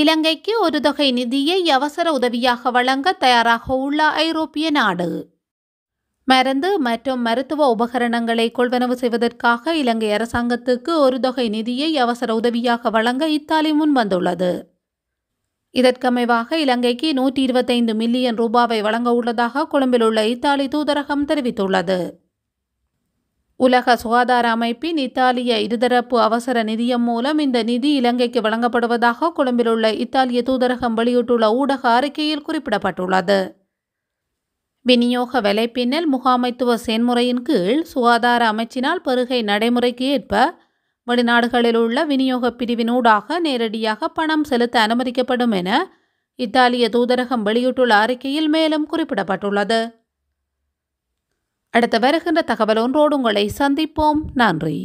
இலங்கைக்கு ஒரு தொகை நிதியை அவசர உதவியாக வழங்க தயாராக உள்ள ஐரோப்பிய நாடு மருந்து மற்றும் மருத்துவ உபகரணங்களை கொள்வனவு செய்வதற்காக இலங்கை அரசாங்கத்துக்கு ஒரு தொகை நிதியை அவசர உதவியாக வழங்க இத்தாலி முன் வந்துள்ளது இதற்கமைவாக இலங்கைக்கு நூற்றி இருபத்தைந்து மில்லியன் ரூபாவை வழங்க உள்ளதாக கொழும்பில் உள்ள இத்தாலி தூதரகம் தெரிவித்துள்ளது உலக சுகாதார அமைப்பின் இத்தாலிய இருதரப்பு அவசர நிதியம் மூலம் இந்த நிதி இலங்கைக்கு வழங்கப்படுவதாக கொழும்பில் உள்ள இத்தாலிய தூதரகம் வெளியிட்டுள்ள ஊடக அறிக்கையில் குறிப்பிடப்பட்டுள்ளது விநியோக விலைப்பின்னல் முகாமைத்துவ செயன்முறையின் கீழ் சுகாதார அமைச்சினால் பெருகை நடைமுறைக்கு ஏற்ப வெளிநாடுகளில் உள்ள விநியோக பிரிவினூடாக நேரடியாக பணம் செலுத்த அனுமதிக்கப்படும் என இத்தாலிய தூதரகம் வெளியிட்டுள்ள அறிக்கையில் மேலும் குறிப்பிடப்பட்டுள்ளது அடுத்த வருகின்ற தகவல் ஒன்றோடு உங்களை சந்திப்போம் நன்றி